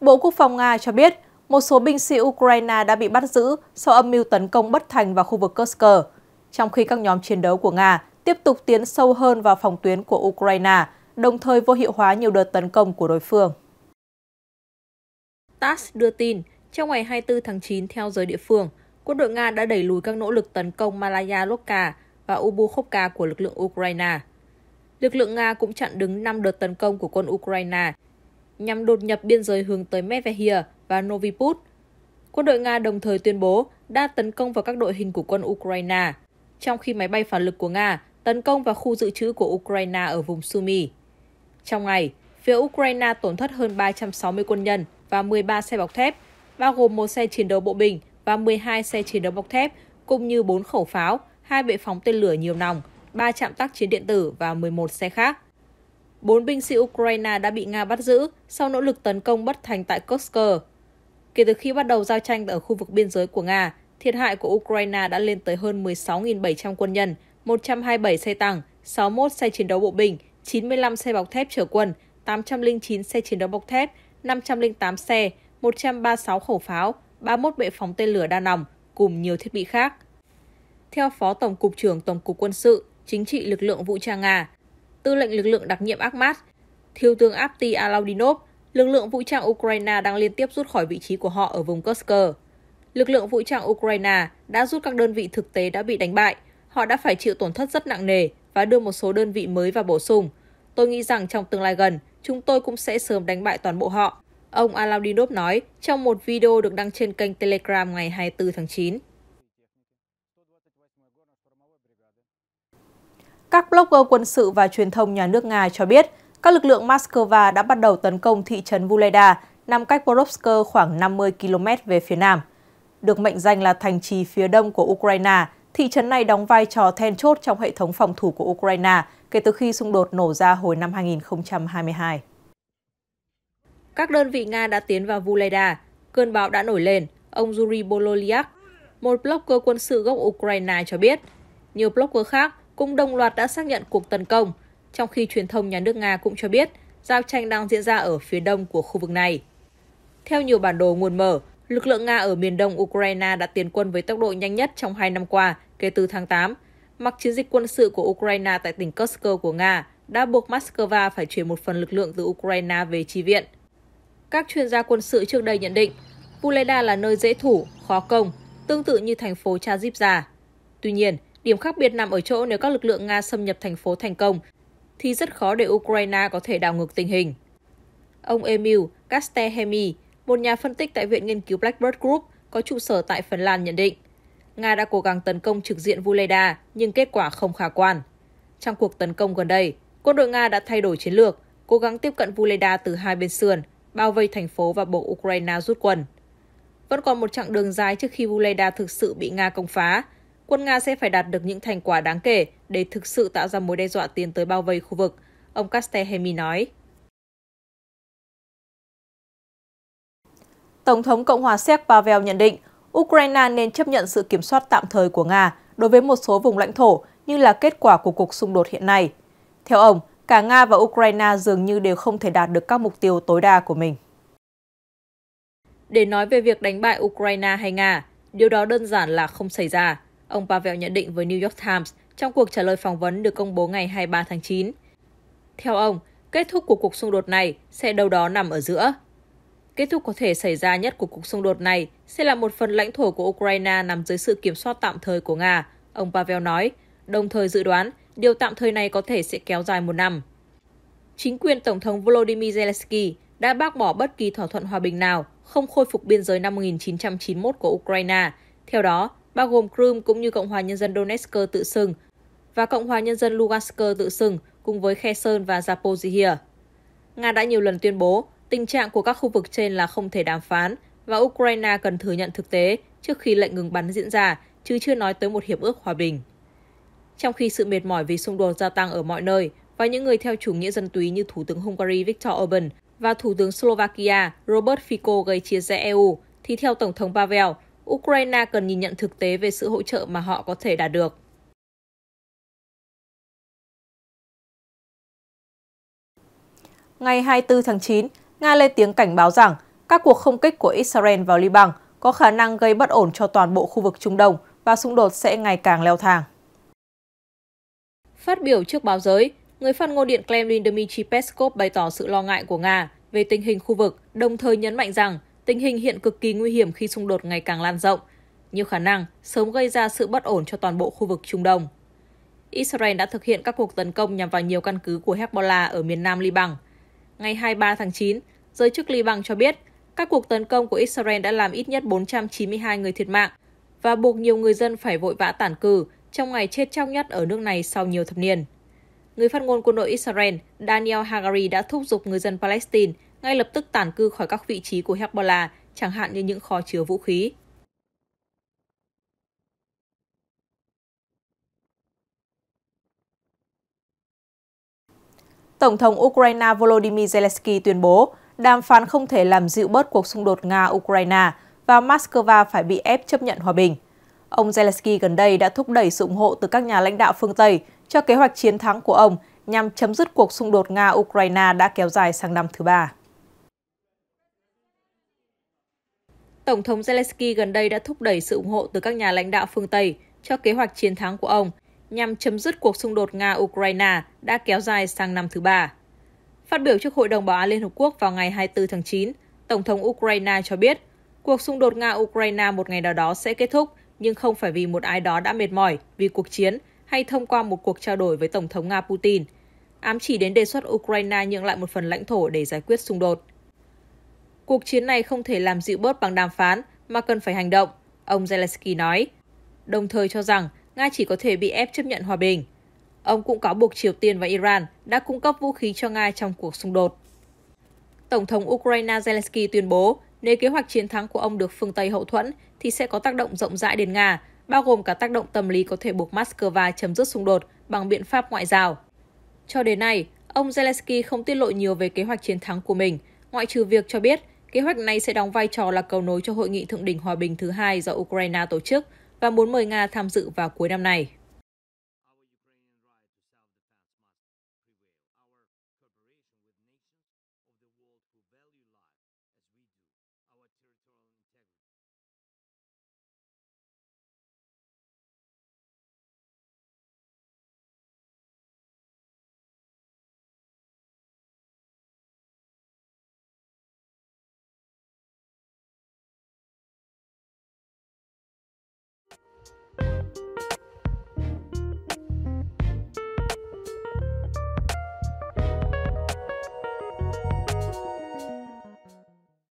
Bộ Quốc phòng Nga cho biết một số binh sĩ Ukraine đã bị bắt giữ sau âm mưu tấn công bất thành vào khu vực Kursk, trong khi các nhóm chiến đấu của Nga tiếp tục tiến sâu hơn vào phòng tuyến của Ukraine, đồng thời vô hiệu hóa nhiều đợt tấn công của đối phương. TASS đưa tin, trong ngày 24 tháng 9 theo giới địa phương, quân đội Nga đã đẩy lùi các nỗ lực tấn công Malaya Lokka và Ubukhovka của lực lượng Ukraine. Lực lượng Nga cũng chặn đứng 5 đợt tấn công của quân Ukraine nhằm đột nhập biên giới hướng tới Medvedia và Novi Noviput. Quân đội Nga đồng thời tuyên bố đã tấn công vào các đội hình của quân Ukraine, trong khi máy bay phản lực của Nga tấn công vào khu dự trữ của Ukraine ở vùng Sumy. Trong ngày, phía Ukraine tổn thất hơn 360 quân nhân và 13 xe bọc thép, bao gồm một xe chiến đấu bộ binh và 12 xe chiến đấu bọc thép, cũng như 4 khẩu pháo, hai bệ phóng tên lửa nhiều nòng, 3 trạm tác chiến điện tử và 11 xe khác. Bốn binh sĩ Ukraine đã bị Nga bắt giữ sau nỗ lực tấn công bất thành tại Kursk. Kể từ khi bắt đầu giao tranh ở khu vực biên giới của Nga, thiệt hại của Ukraine đã lên tới hơn 16.700 quân nhân, 127 xe tăng, 61 xe chiến đấu bộ binh, 95 xe bọc thép chở quân, 809 xe chiến đấu bọc thép, 508 xe, 136 khẩu pháo, 31 bệ phóng tên lửa đa nòng, cùng nhiều thiết bị khác. Theo Phó Tổng cục trưởng Tổng cục Quân sự, Chính trị lực lượng vũ trang Nga, tư lệnh lực lượng đặc nhiệm Akhmat, thiếu tướng Apti Alaudinov, lực lượng vũ trang Ukraine đang liên tiếp rút khỏi vị trí của họ ở vùng Kursk. Lực lượng vũ trang Ukraine đã rút các đơn vị thực tế đã bị đánh bại. Họ đã phải chịu tổn thất rất nặng nề và đưa một số đơn vị mới vào bổ sung. Tôi nghĩ rằng trong tương lai gần, chúng tôi cũng sẽ sớm đánh bại toàn bộ họ. Ông Alaudinov nói trong một video được đăng trên kênh Telegram ngày 24 tháng 9. Các blogger quân sự và truyền thông nhà nước Nga cho biết, các lực lượng Moscow đã bắt đầu tấn công thị trấn Vuleda, nằm cách Borovsk khoảng 50 km về phía nam. Được mệnh danh là thành trì phía đông của Ukraine, thị trấn này đóng vai trò then chốt trong hệ thống phòng thủ của Ukraine kể từ khi xung đột nổ ra hồi năm 2022. Các đơn vị Nga đã tiến vào Vuleda, cơn bão đã nổi lên, ông Yuri Bololyak, một blogger quân sự gốc Ukraine cho biết. Nhiều blogger khác cũng đồng loạt đã xác nhận cuộc tấn công, trong khi truyền thông nhà nước Nga cũng cho biết giao tranh đang diễn ra ở phía đông của khu vực này. Theo nhiều bản đồ nguồn mở, lực lượng Nga ở miền đông Ukraine đã tiến quân với tốc độ nhanh nhất trong hai năm qua kể từ tháng 8, mặc chiến dịch quân sự của Ukraine tại tỉnh Kursk của Nga đã buộc Moscow phải chuyển một phần lực lượng từ Ukraine về chi viện. Các chuyên gia quân sự trước đây nhận định, Vuleda là nơi dễ thủ, khó công, tương tự như thành phố Chazipza. Tuy nhiên, Điểm khác biệt nằm ở chỗ nếu các lực lượng Nga xâm nhập thành phố thành công, thì rất khó để Ukraine có thể đảo ngược tình hình. Ông Emil Kastehemi, một nhà phân tích tại Viện Nghiên cứu Blackbird Group, có trụ sở tại Phần Lan nhận định, Nga đã cố gắng tấn công trực diện Vuleda nhưng kết quả không khả quan. Trong cuộc tấn công gần đây, quân đội Nga đã thay đổi chiến lược, cố gắng tiếp cận Vuleda từ hai bên sườn, bao vây thành phố và buộc Ukraine rút quân. Vẫn còn một chặng đường dài trước khi Vuleda thực sự bị Nga công phá, quân Nga sẽ phải đạt được những thành quả đáng kể để thực sự tạo ra mối đe dọa tiến tới bao vây khu vực, ông Kastehemi nói. Tổng thống Cộng hòa Séc Pavel nhận định Ukraine nên chấp nhận sự kiểm soát tạm thời của Nga đối với một số vùng lãnh thổ như là kết quả của cuộc xung đột hiện nay. Theo ông, cả Nga và Ukraine dường như đều không thể đạt được các mục tiêu tối đa của mình. Để nói về việc đánh bại Ukraine hay Nga, điều đó đơn giản là không xảy ra. Ông Pavel nhận định với New York Times trong cuộc trả lời phỏng vấn được công bố ngày 23 tháng 9. Theo ông, kết thúc của cuộc xung đột này sẽ đâu đó nằm ở giữa. Kết thúc có thể xảy ra nhất của cuộc xung đột này sẽ là một phần lãnh thổ của Ukraine nằm dưới sự kiểm soát tạm thời của Nga, ông Pavel nói, đồng thời dự đoán điều tạm thời này có thể sẽ kéo dài một năm. Chính quyền Tổng thống Volodymyr Zelensky đã bác bỏ bất kỳ thỏa thuận hòa bình nào không khôi phục biên giới năm 1991 của Ukraine. Theo đó, bao gồm Crimea cũng như Cộng hòa Nhân dân Donetsk tự xưng và Cộng hòa Nhân dân Lugansk tự xưng cùng với Kherson và Zaporizhia. Nga đã nhiều lần tuyên bố tình trạng của các khu vực trên là không thể đàm phán và Ukraine cần thừa nhận thực tế trước khi lệnh ngừng bắn diễn ra, chứ chưa nói tới một hiệp ước hòa bình. Trong khi sự mệt mỏi vì xung đột gia tăng ở mọi nơi và những người theo chủ nghĩa dân túy như Thủ tướng Hungary Viktor Orbán và Thủ tướng Slovakia Robert Fico gây chia rẽ EU, thì theo Tổng thống Pavel, Ukraine cần nhìn nhận thực tế về sự hỗ trợ mà họ có thể đạt được. Ngày 24 tháng 9, Nga lên tiếng cảnh báo rằng các cuộc không kích của Israel vào Liban có khả năng gây bất ổn cho toàn bộ khu vực Trung Đông và xung đột sẽ ngày càng leo thang. Phát biểu trước báo giới, người phát ngôn điện Kremlin Dmitry Peskov bày tỏ sự lo ngại của Nga về tình hình khu vực, đồng thời nhấn mạnh rằng tình hình hiện cực kỳ nguy hiểm khi xung đột ngày càng lan rộng, nhiều khả năng sớm gây ra sự bất ổn cho toàn bộ khu vực Trung Đông. Israel đã thực hiện các cuộc tấn công nhằm vào nhiều căn cứ của Hezbollah ở miền nam Liban. Ngày 23 tháng 9, giới chức Liban cho biết các cuộc tấn công của Israel đã làm ít nhất 492 người thiệt mạng và buộc nhiều người dân phải vội vã tản cử trong ngày chết chóc nhất ở nước này sau nhiều thập niên. Người phát ngôn quân đội Israel Daniel Hagari đã thúc giục người dân Palestine ngay lập tức tản cư khỏi các vị trí của Hezbollah, chẳng hạn như những kho chứa vũ khí. Tổng thống Ukraine Volodymyr Zelensky tuyên bố đàm phán không thể làm dịu bớt cuộc xung đột Nga-Ukraine và Moscow phải bị ép chấp nhận hòa bình. Ông Zelensky gần đây đã thúc đẩy sự ủng hộ từ các nhà lãnh đạo phương Tây cho kế hoạch chiến thắng của ông nhằm chấm dứt cuộc xung đột Nga-Ukraine đã kéo dài sang năm thứ ba. Tổng thống Zelensky gần đây đã thúc đẩy sự ủng hộ từ các nhà lãnh đạo phương Tây cho kế hoạch chiến thắng của ông nhằm chấm dứt cuộc xung đột Nga-Ukraine đã kéo dài sang năm thứ ba. Phát biểu trước Hội đồng Bảo an Liên Hợp Quốc vào ngày 24 tháng 9, Tổng thống Ukraine cho biết cuộc xung đột Nga-Ukraine một ngày nào đó sẽ kết thúc, nhưng không phải vì một ai đó đã mệt mỏi vì cuộc chiến hay thông qua một cuộc trao đổi với Tổng thống Nga Putin, ám chỉ đến đề xuất Ukraine nhượng lại một phần lãnh thổ để giải quyết xung đột. Cuộc chiến này không thể làm dịu bớt bằng đàm phán mà cần phải hành động, ông Zelensky nói, đồng thời cho rằng Nga chỉ có thể bị ép chấp nhận hòa bình. Ông cũng cáo buộc Triều Tiên và Iran đã cung cấp vũ khí cho Nga trong cuộc xung đột. Tổng thống Ukraine Zelensky tuyên bố nếu kế hoạch chiến thắng của ông được phương Tây hậu thuẫn thì sẽ có tác động rộng rãi đến Nga, bao gồm cả tác động tâm lý có thể buộc Moscow chấm dứt xung đột bằng biện pháp ngoại giao. Cho đến nay, ông Zelensky không tiết lộ nhiều về kế hoạch chiến thắng của mình, ngoại trừ việc cho biết Kế hoạch này sẽ đóng vai trò là cầu nối cho hội nghị thượng đỉnh hòa bình thứ hai do Ukraine tổ chức và muốn mời Nga tham dự vào cuối năm này.